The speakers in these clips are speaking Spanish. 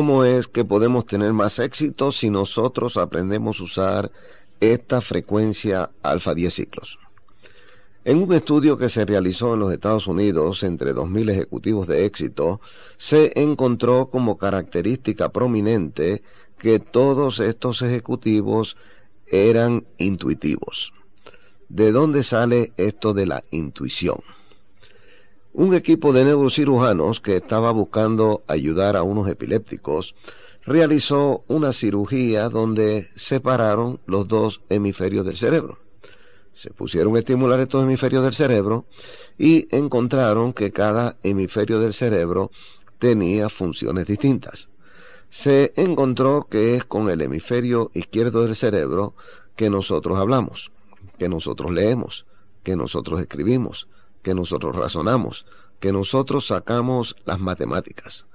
¿Cómo es que podemos tener más éxito si nosotros aprendemos a usar esta frecuencia alfa 10 ciclos? En un estudio que se realizó en los Estados Unidos entre 2.000 ejecutivos de éxito, se encontró como característica prominente que todos estos ejecutivos eran intuitivos. ¿De dónde sale esto de la intuición? Un equipo de neurocirujanos que estaba buscando ayudar a unos epilépticos realizó una cirugía donde separaron los dos hemisferios del cerebro. Se pusieron a estimular estos hemisferios del cerebro y encontraron que cada hemisferio del cerebro tenía funciones distintas. Se encontró que es con el hemisferio izquierdo del cerebro que nosotros hablamos, que nosotros leemos, que nosotros escribimos, que nosotros razonamos, que nosotros sacamos las matemáticas.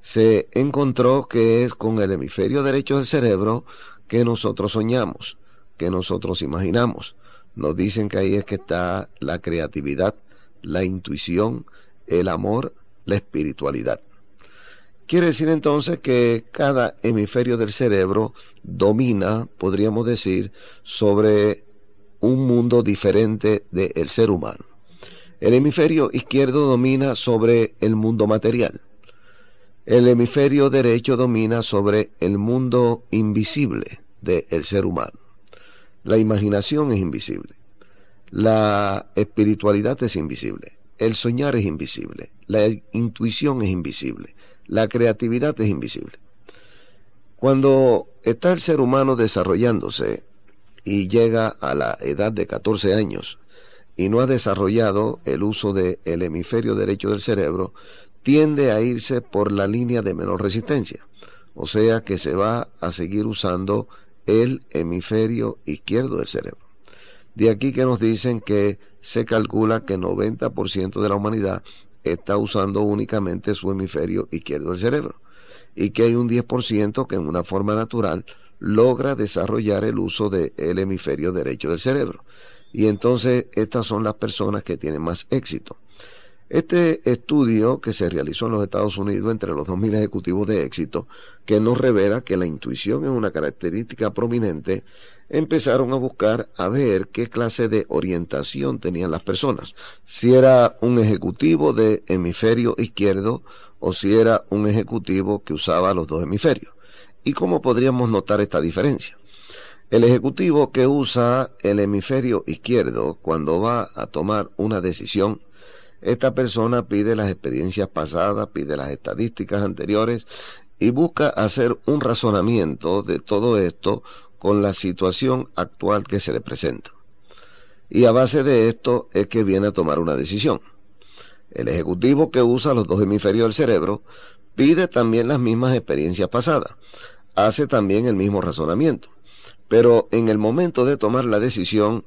Se encontró que es con el hemisferio derecho del cerebro que nosotros soñamos, que nosotros imaginamos. Nos dicen que ahí es que está la creatividad, la intuición, el amor, la espiritualidad. Quiere decir entonces que cada hemisferio del cerebro domina, podríamos decir, sobre un mundo diferente del ser humano. El hemisferio izquierdo domina sobre el mundo material. El hemisferio derecho domina sobre el mundo invisible del ser humano. La imaginación es invisible. La espiritualidad es invisible. El soñar es invisible. La intuición es invisible. La creatividad es invisible. Cuando está el ser humano desarrollándose y llega a la edad de 14 años, y no ha desarrollado el uso del hemisferio derecho del cerebro, tiende a irse por la línea de menor resistencia, o sea que se va a seguir usando el hemisferio izquierdo del cerebro. De aquí que nos dicen que se calcula que 90% de la humanidad está usando únicamente su hemisferio izquierdo del cerebro y que hay un 10% que en una forma natural logra desarrollar el uso del hemisferio derecho del cerebro y entonces estas son las personas que tienen más éxito. Este estudio que se realizó en los Estados Unidos entre los 2.000 ejecutivos de éxito, que nos revela que la intuición es una característica prominente, empezaron a buscar a ver qué clase de orientación tenían las personas. Si era un ejecutivo de hemisferio izquierdo o si era un ejecutivo que usaba los dos hemisferios. ¿Y cómo podríamos notar esta diferencia? El Ejecutivo que usa el hemisferio izquierdo cuando va a tomar una decisión, esta persona pide las experiencias pasadas, pide las estadísticas anteriores y busca hacer un razonamiento de todo esto con la situación actual que se le presenta. Y a base de esto es que viene a tomar una decisión. El Ejecutivo que usa los dos hemisferios del cerebro pide también las mismas experiencias pasadas, hace también el mismo razonamiento pero en el momento de tomar la decisión,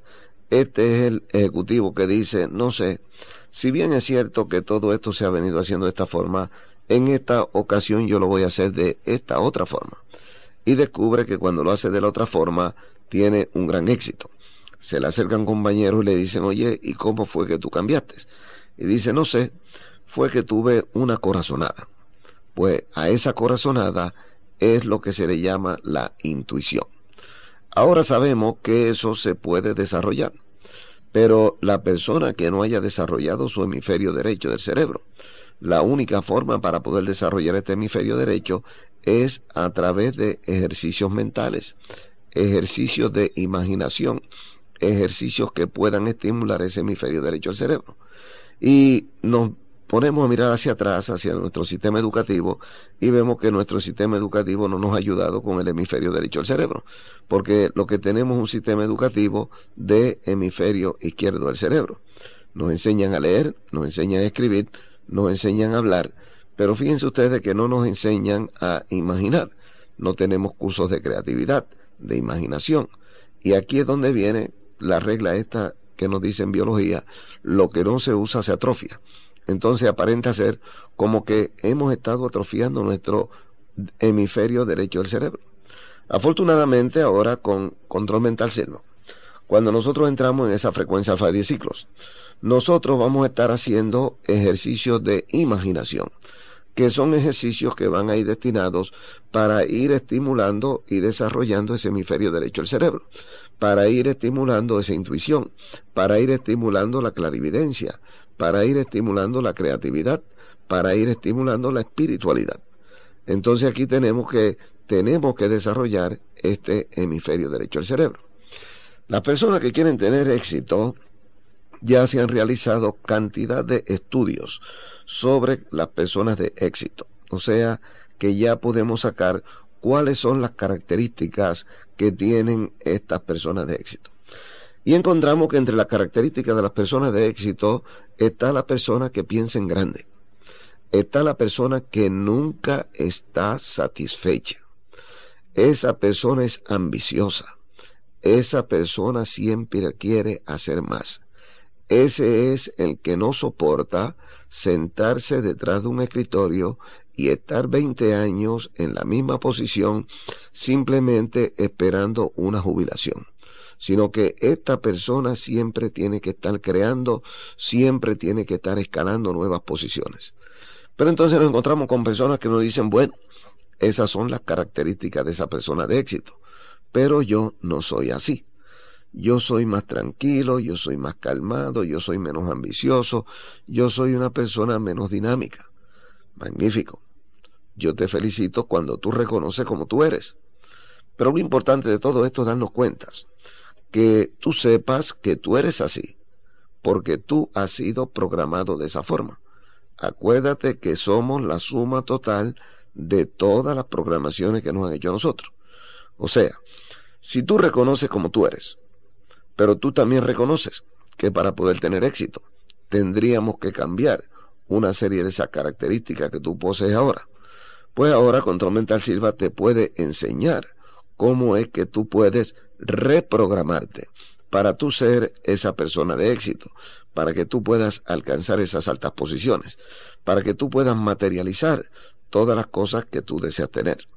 este es el Ejecutivo que dice, no sé, si bien es cierto que todo esto se ha venido haciendo de esta forma, en esta ocasión yo lo voy a hacer de esta otra forma. Y descubre que cuando lo hace de la otra forma, tiene un gran éxito. Se le acercan compañeros y le dicen, oye, ¿y cómo fue que tú cambiaste? Y dice, no sé, fue que tuve una corazonada. Pues a esa corazonada es lo que se le llama la intuición. Ahora sabemos que eso se puede desarrollar, pero la persona que no haya desarrollado su hemisferio derecho del cerebro, la única forma para poder desarrollar este hemisferio derecho es a través de ejercicios mentales, ejercicios de imaginación, ejercicios que puedan estimular ese hemisferio derecho del cerebro. Y nos ponemos a mirar hacia atrás, hacia nuestro sistema educativo, y vemos que nuestro sistema educativo no nos ha ayudado con el hemisferio derecho del cerebro, porque lo que tenemos es un sistema educativo de hemisferio izquierdo del cerebro. Nos enseñan a leer, nos enseñan a escribir, nos enseñan a hablar, pero fíjense ustedes que no nos enseñan a imaginar, no tenemos cursos de creatividad, de imaginación. Y aquí es donde viene la regla esta que nos dice en biología, lo que no se usa se atrofia entonces aparenta ser como que hemos estado atrofiando nuestro hemisferio derecho del cerebro. Afortunadamente ahora con control mental seno, cuando nosotros entramos en esa frecuencia alfa de 10 ciclos, nosotros vamos a estar haciendo ejercicios de imaginación, que son ejercicios que van a ir destinados para ir estimulando y desarrollando ese hemisferio derecho del cerebro, para ir estimulando esa intuición, para ir estimulando la clarividencia, para ir estimulando la creatividad, para ir estimulando la espiritualidad. Entonces aquí tenemos que, tenemos que desarrollar este hemisferio derecho del cerebro. Las personas que quieren tener éxito ya se han realizado cantidad de estudios sobre las personas de éxito. O sea, que ya podemos sacar cuáles son las características que tienen estas personas de éxito. Y encontramos que entre las características de las personas de éxito está la persona que piensa en grande. Está la persona que nunca está satisfecha. Esa persona es ambiciosa. Esa persona siempre quiere hacer más. Ese es el que no soporta sentarse detrás de un escritorio y estar 20 años en la misma posición simplemente esperando una jubilación sino que esta persona siempre tiene que estar creando, siempre tiene que estar escalando nuevas posiciones. Pero entonces nos encontramos con personas que nos dicen, bueno, esas son las características de esa persona de éxito, pero yo no soy así. Yo soy más tranquilo, yo soy más calmado, yo soy menos ambicioso, yo soy una persona menos dinámica. Magnífico. Yo te felicito cuando tú reconoces como tú eres. Pero lo importante de todo esto es darnos cuentas que tú sepas que tú eres así, porque tú has sido programado de esa forma. Acuérdate que somos la suma total de todas las programaciones que nos han hecho nosotros. O sea, si tú reconoces como tú eres, pero tú también reconoces que para poder tener éxito tendríamos que cambiar una serie de esas características que tú posees ahora. Pues ahora Control Mental Silva te puede enseñar cómo es que tú puedes reprogramarte para tú ser esa persona de éxito, para que tú puedas alcanzar esas altas posiciones, para que tú puedas materializar todas las cosas que tú deseas tener.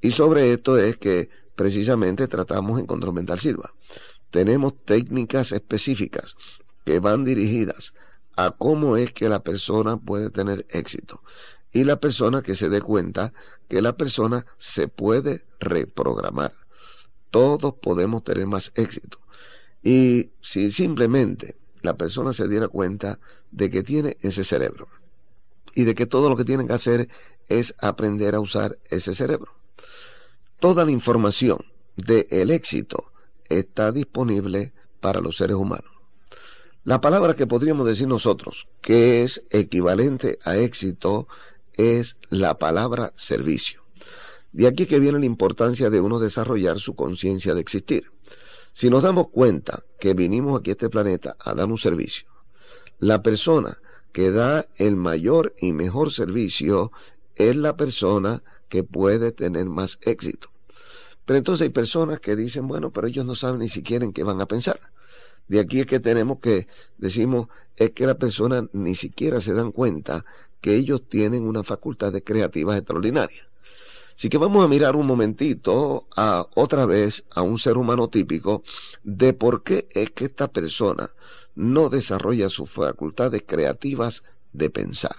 Y sobre esto es que precisamente tratamos en Control Mental Silva. Tenemos técnicas específicas que van dirigidas a cómo es que la persona puede tener éxito y la persona que se dé cuenta que la persona se puede reprogramar. Todos podemos tener más éxito. Y si simplemente la persona se diera cuenta de que tiene ese cerebro y de que todo lo que tienen que hacer es aprender a usar ese cerebro. Toda la información del el éxito está disponible para los seres humanos. La palabra que podríamos decir nosotros que es equivalente a éxito es la palabra servicio. De aquí que viene la importancia de uno desarrollar su conciencia de existir. Si nos damos cuenta que vinimos aquí a este planeta a dar un servicio, la persona que da el mayor y mejor servicio es la persona que puede tener más éxito. Pero entonces hay personas que dicen, bueno, pero ellos no saben ni siquiera en qué van a pensar. De aquí es que tenemos que, decimos, es que la persona ni siquiera se dan cuenta que ellos tienen unas facultades creativas extraordinarias. Así que vamos a mirar un momentito a otra vez a un ser humano típico de por qué es que esta persona no desarrolla sus facultades creativas de pensar,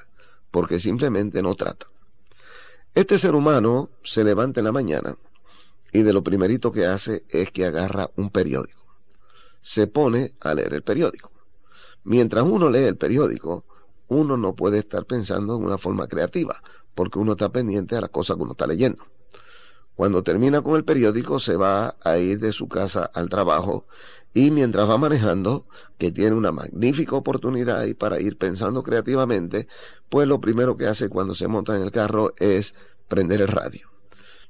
porque simplemente no trata. Este ser humano se levanta en la mañana y de lo primerito que hace es que agarra un periódico. Se pone a leer el periódico. Mientras uno lee el periódico, uno no puede estar pensando en una forma creativa, porque uno está pendiente a las cosas que uno está leyendo. Cuando termina con el periódico, se va a ir de su casa al trabajo y mientras va manejando, que tiene una magnífica oportunidad y para ir pensando creativamente, pues lo primero que hace cuando se monta en el carro es prender el radio.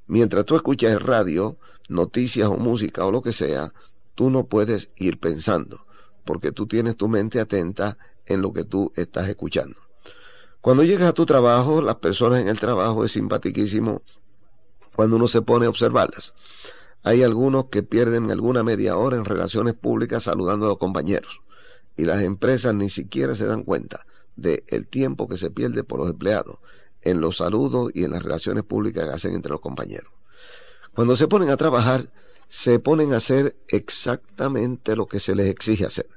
Mientras tú escuchas el radio, noticias o música o lo que sea, tú no puedes ir pensando, porque tú tienes tu mente atenta en lo que tú estás escuchando. Cuando llegas a tu trabajo, las personas en el trabajo es simpaticísimo cuando uno se pone a observarlas. Hay algunos que pierden alguna media hora en relaciones públicas saludando a los compañeros y las empresas ni siquiera se dan cuenta del el tiempo que se pierde por los empleados en los saludos y en las relaciones públicas que hacen entre los compañeros. Cuando se ponen a trabajar, se ponen a hacer exactamente lo que se les exige hacer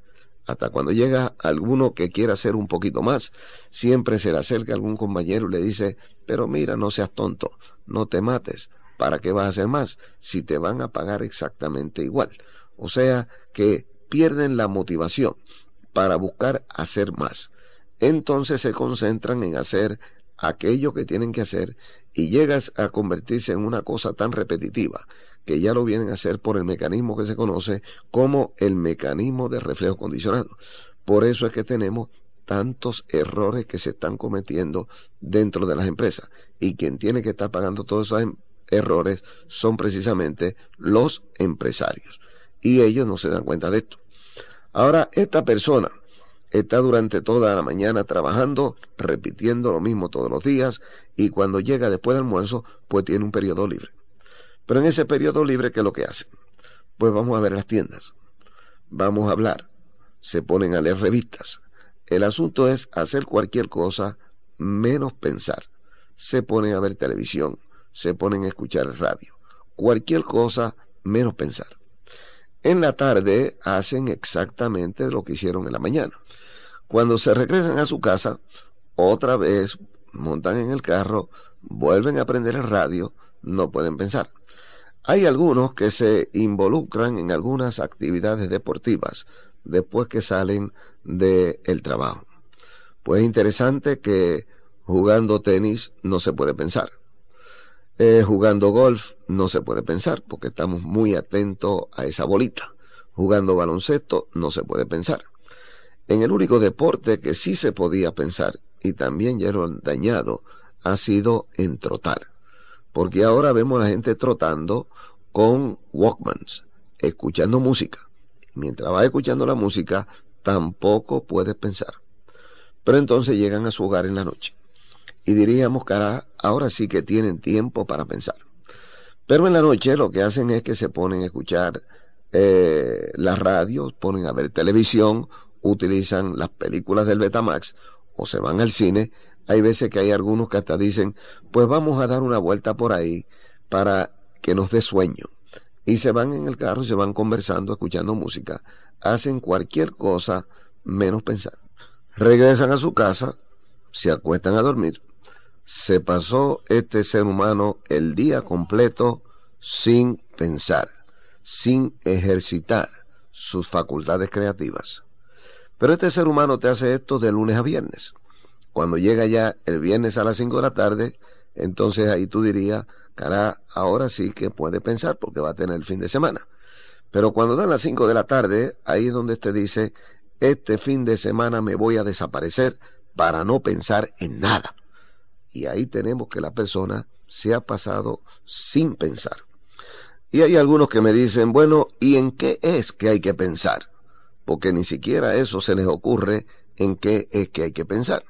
hasta cuando llega alguno que quiera hacer un poquito más, siempre se le acerca algún compañero y le dice, pero mira, no seas tonto, no te mates, ¿para qué vas a hacer más si te van a pagar exactamente igual? O sea que pierden la motivación para buscar hacer más. Entonces se concentran en hacer aquello que tienen que hacer y llegas a convertirse en una cosa tan repetitiva que ya lo vienen a hacer por el mecanismo que se conoce como el mecanismo de reflejo condicionado. Por eso es que tenemos tantos errores que se están cometiendo dentro de las empresas y quien tiene que estar pagando todos esos em-, errores son precisamente los empresarios y ellos no se dan cuenta de esto. Ahora, esta persona está durante toda la mañana trabajando, repitiendo lo mismo todos los días, y cuando llega después del almuerzo, pues tiene un periodo libre. Pero en ese periodo libre, ¿qué es lo que hacen? Pues vamos a ver las tiendas, vamos a hablar, se ponen a leer revistas. El asunto es hacer cualquier cosa menos pensar. Se ponen a ver televisión, se ponen a escuchar radio, cualquier cosa menos pensar. En la tarde hacen exactamente lo que hicieron en la mañana. Cuando se regresan a su casa, otra vez montan en el carro, vuelven a aprender el radio, no pueden pensar. Hay algunos que se involucran en algunas actividades deportivas después que salen del el trabajo. Pues interesante que jugando tenis no se puede pensar. Eh, jugando golf no se puede pensar porque estamos muy atentos a esa bolita. Jugando baloncesto no se puede pensar. En el único deporte que sí se podía pensar y también ya dañado ha sido en trotar. Porque ahora vemos a la gente trotando con Walkmans, escuchando música. Mientras va escuchando la música, tampoco puedes pensar. Pero entonces llegan a su hogar en la noche. Y diríamos que ahora sí que tienen tiempo para pensar. Pero en la noche lo que hacen es que se ponen a escuchar eh, las radios, ponen a ver televisión, utilizan las películas del Betamax o se van al cine hay veces que hay algunos que hasta dicen, pues vamos a dar una vuelta por ahí para que nos dé sueño. Y se van en el carro, se van conversando, escuchando música, hacen cualquier cosa menos pensar. Regresan a su casa, se acuestan a dormir. Se pasó este ser humano el día completo sin pensar, sin ejercitar sus facultades creativas. Pero este ser humano te hace esto de lunes a viernes. Cuando llega ya el viernes a las 5 de la tarde, entonces ahí tú dirías, cara, ahora sí que puede pensar porque va a tener el fin de semana. Pero cuando dan las 5 de la tarde, ahí es donde te dice, este fin de semana me voy a desaparecer para no pensar en nada. Y ahí tenemos que la persona se ha pasado sin pensar. Y hay algunos que me dicen, bueno, ¿y en qué es que hay que pensar? Porque ni siquiera eso se les ocurre en qué es que hay que pensar.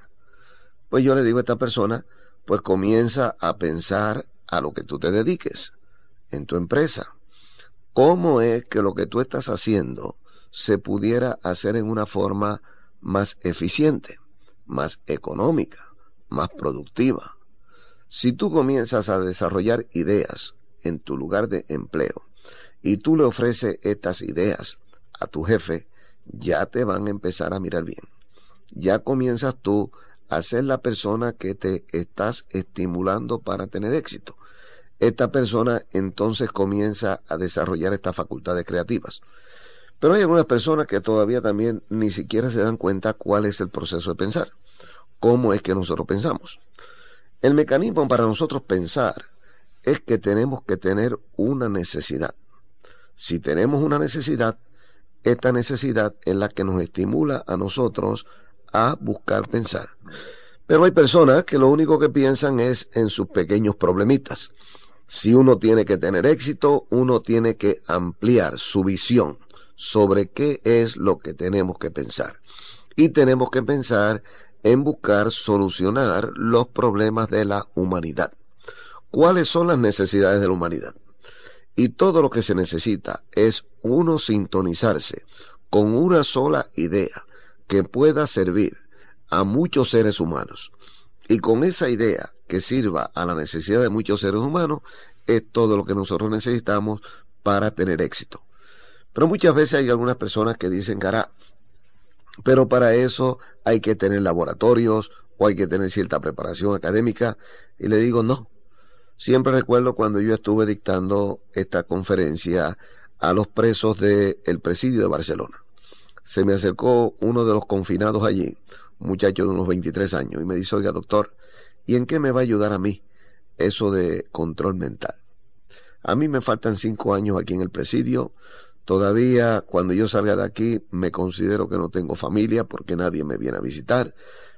Pues yo le digo a esta persona, pues comienza a pensar a lo que tú te dediques en tu empresa. ¿Cómo es que lo que tú estás haciendo se pudiera hacer en una forma más eficiente, más económica, más productiva? Si tú comienzas a desarrollar ideas en tu lugar de empleo y tú le ofreces estas ideas a tu jefe, ya te van a empezar a mirar bien. Ya comienzas tú a ser la persona que te estás estimulando para tener éxito. Esta persona entonces comienza a desarrollar estas facultades creativas. Pero hay algunas personas que todavía también ni siquiera se dan cuenta cuál es el proceso de pensar, cómo es que nosotros pensamos. El mecanismo para nosotros pensar es que tenemos que tener una necesidad. Si tenemos una necesidad, esta necesidad es la que nos estimula a nosotros a buscar pensar. Pero hay personas que lo único que piensan es en sus pequeños problemitas. Si uno tiene que tener éxito, uno tiene que ampliar su visión sobre qué es lo que tenemos que pensar. Y tenemos que pensar en buscar solucionar los problemas de la humanidad. ¿Cuáles son las necesidades de la humanidad? Y todo lo que se necesita es uno sintonizarse con una sola idea, que pueda servir a muchos seres humanos. Y con esa idea que sirva a la necesidad de muchos seres humanos, es todo lo que nosotros necesitamos para tener éxito. Pero muchas veces hay algunas personas que dicen, cara, pero para eso hay que tener laboratorios o hay que tener cierta preparación académica. Y le digo, no. Siempre recuerdo cuando yo estuve dictando esta conferencia a los presos del el presidio de Barcelona se me acercó uno de los confinados allí, un muchacho de unos 23 años, y me dice, oiga doctor, ¿y en qué me va a ayudar a mí eso de control mental? A mí me faltan cinco años aquí en el presidio. Todavía cuando yo salga de aquí me considero que no tengo familia porque nadie me viene a visitar.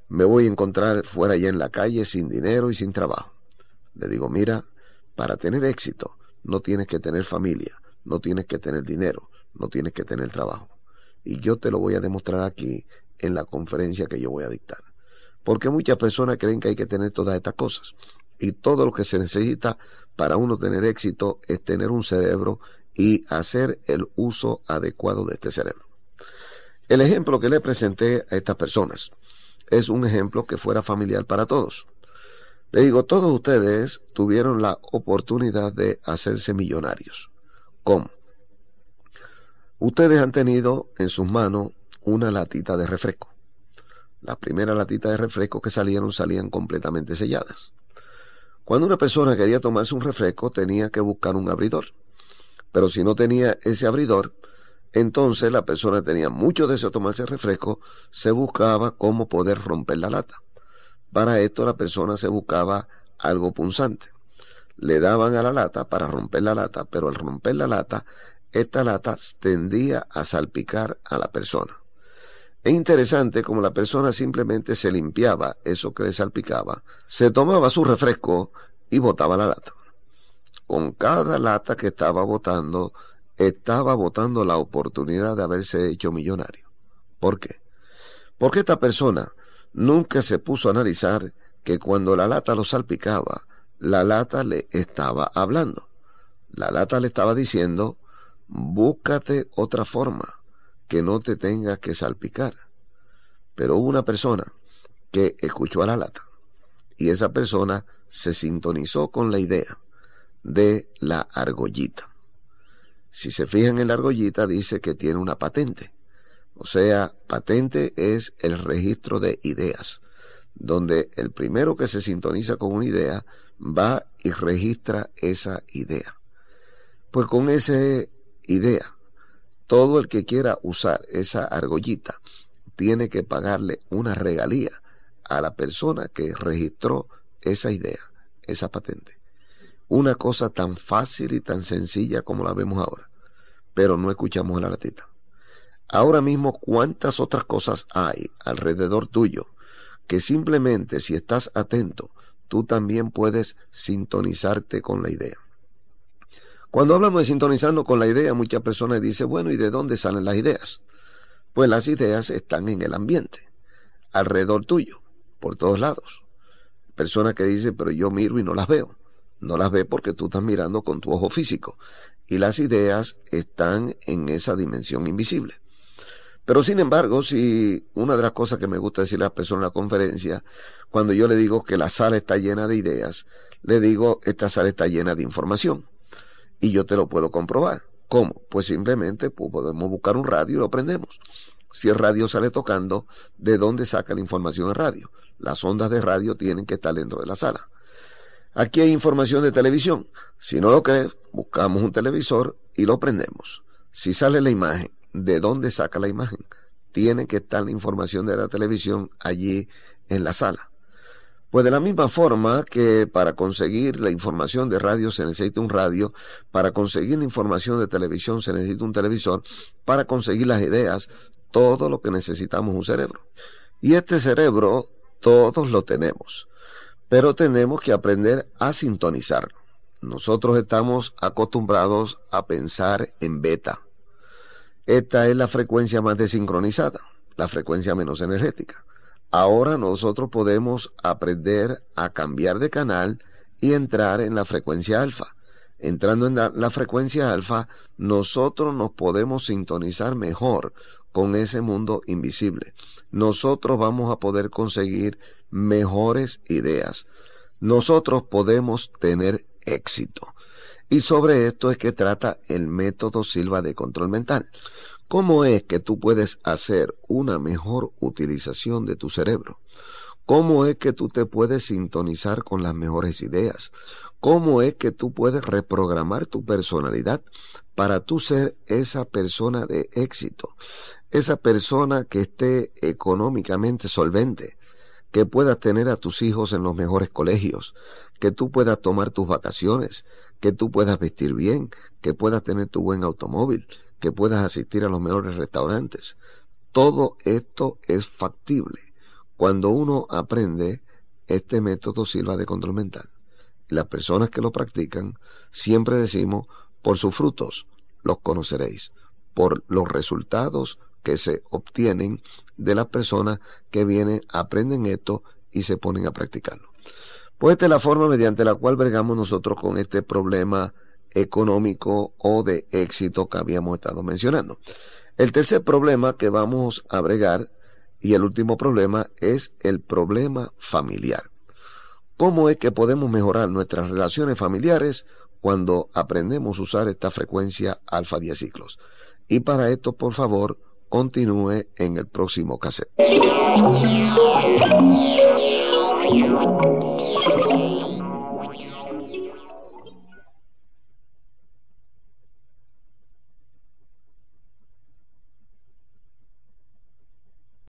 Me voy a encontrar fuera ya en la calle sin dinero y sin trabajo. Le digo, mira, para tener éxito no tienes que tener familia, no tienes que tener dinero, no tienes que tener trabajo. Y yo te lo voy a demostrar aquí en la conferencia que yo voy a dictar. Porque muchas personas creen que hay que tener todas estas cosas. Y todo lo que se necesita para uno tener éxito es tener un cerebro y hacer el uso adecuado de este cerebro. El ejemplo que le presenté a estas personas es un ejemplo que fuera familiar para todos. Le digo, todos ustedes tuvieron la oportunidad de hacerse millonarios. ¿Cómo? Ustedes han tenido en sus manos una latita de refresco. Las primeras latitas de refresco que salieron salían completamente selladas. Cuando una persona quería tomarse un refresco tenía que buscar un abridor. Pero si no tenía ese abridor, entonces la persona tenía mucho deseo de tomarse el refresco, se buscaba cómo poder romper la lata. Para esto la persona se buscaba algo punzante. Le daban a la lata para romper la lata, pero al romper la lata esta lata tendía a salpicar a la persona. Es interesante como la persona simplemente se limpiaba eso que le salpicaba, se tomaba su refresco y botaba la lata. Con cada lata que estaba botando, estaba botando la oportunidad de haberse hecho millonario. ¿Por qué? Porque esta persona nunca se puso a analizar que cuando la lata lo salpicaba, la lata le estaba hablando. La lata le estaba diciendo, búscate otra forma que no te tengas que salpicar. Pero hubo una persona que escuchó a la lata y esa persona se sintonizó con la idea de la argollita. Si se fijan en la argollita dice que tiene una patente. O sea, patente es el registro de ideas, donde el primero que se sintoniza con una idea va y registra esa idea. Pues con ese idea. Todo el que quiera usar esa argollita tiene que pagarle una regalía a la persona que registró esa idea, esa patente. Una cosa tan fácil y tan sencilla como la vemos ahora, pero no escuchamos la latita. Ahora mismo, ¿cuántas otras cosas hay alrededor tuyo que simplemente si estás atento, tú también puedes sintonizarte con la idea? Cuando hablamos de sintonizando con la idea, muchas personas dicen, bueno, ¿y de dónde salen las ideas? Pues las ideas están en el ambiente, alrededor tuyo, por todos lados. Personas que dicen, pero yo miro y no las veo. No las ve porque tú estás mirando con tu ojo físico. Y las ideas están en esa dimensión invisible. Pero sin embargo, si una de las cosas que me gusta decir a las personas en la conferencia, cuando yo le digo que la sala está llena de ideas, le digo, esta sala está llena de información y yo te lo puedo comprobar. ¿Cómo? Pues simplemente pues, podemos buscar un radio y lo prendemos. Si el radio sale tocando, ¿de dónde saca la información el radio? Las ondas de radio tienen que estar dentro de la sala. Aquí hay información de televisión. Si no lo crees, buscamos un televisor y lo prendemos. Si sale la imagen, ¿de dónde saca la imagen? Tiene que estar la información de la televisión allí en la sala. Pues de la misma forma que para conseguir la información de radio se necesita un radio, para conseguir la información de televisión se necesita un televisor, para conseguir las ideas, todo lo que necesitamos un cerebro. Y este cerebro todos lo tenemos, pero tenemos que aprender a sintonizarlo. Nosotros estamos acostumbrados a pensar en beta. Esta es la frecuencia más desincronizada, la frecuencia menos energética. Ahora nosotros podemos aprender a cambiar de canal y entrar en la frecuencia alfa. Entrando en la, frecuencia alfa, nosotros nos podemos sintonizar mejor con ese mundo invisible. Nosotros vamos a poder conseguir mejores ideas. Nosotros podemos tener éxito. Y sobre esto es que trata el método Silva de control mental. ¿Cómo es que tú puedes hacer una mejor utilización de tu cerebro? ¿Cómo es que tú te puedes sintonizar con las mejores ideas? ¿Cómo es que tú puedes reprogramar tu personalidad para tú ser esa persona de éxito? Esa persona que esté económicamente solvente, que puedas tener a tus hijos en los mejores colegios, que tú puedas tomar tus vacaciones, que tú puedas vestir bien, que puedas tener tu buen automóvil, que puedas asistir a los mejores restaurantes. Todo esto es factible. Cuando uno aprende, este método sirva de control mental. Las personas que lo practican, siempre decimos, por sus frutos los conoceréis, por los resultados que se obtienen de las personas que vienen, aprenden esto y se ponen a practicarlo. Pues esta es la forma mediante la cual vergamos nosotros con este problema económico o de éxito que habíamos estado mencionando. El tercer problema que vamos a bregar y el último problema es el problema familiar. ¿Cómo es que podemos mejorar nuestras relaciones familiares cuando aprendemos a usar esta frecuencia alfa 10 ciclos? Y para esto, por favor, continúe en el próximo cassette.